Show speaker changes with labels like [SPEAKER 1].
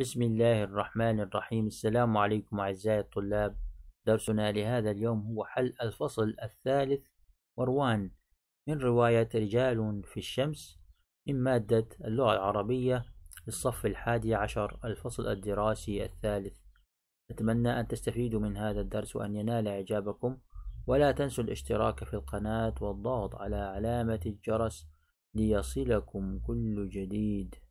[SPEAKER 1] بسم الله الرحمن الرحيم السلام عليكم أعزائي الطلاب درسنا لهذا اليوم هو حل الفصل الثالث مروان من رواية رجال في الشمس من مادة اللغة العربية للصف الحادي عشر الفصل الدراسي الثالث أتمنى أن تستفيدوا من هذا الدرس وأن ينال إعجابكم ولا تنسوا الاشتراك في القناة والضغط على علامة الجرس ليصلكم كل جديد